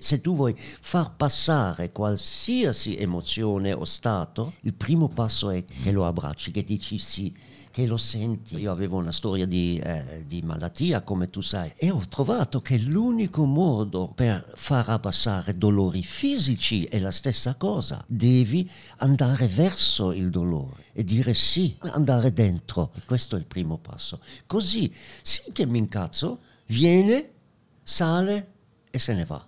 Se tu vuoi far passare qualsiasi emozione o stato, il primo passo è che lo abbracci, che dici sì, che lo senti. Io avevo una storia di, eh, di malattia, come tu sai, e ho trovato che l'unico modo per far abbassare dolori fisici è la stessa cosa. Devi andare verso il dolore e dire sì, andare dentro. Questo è il primo passo. Così, sì che mi incazzo, viene, sale e se ne va.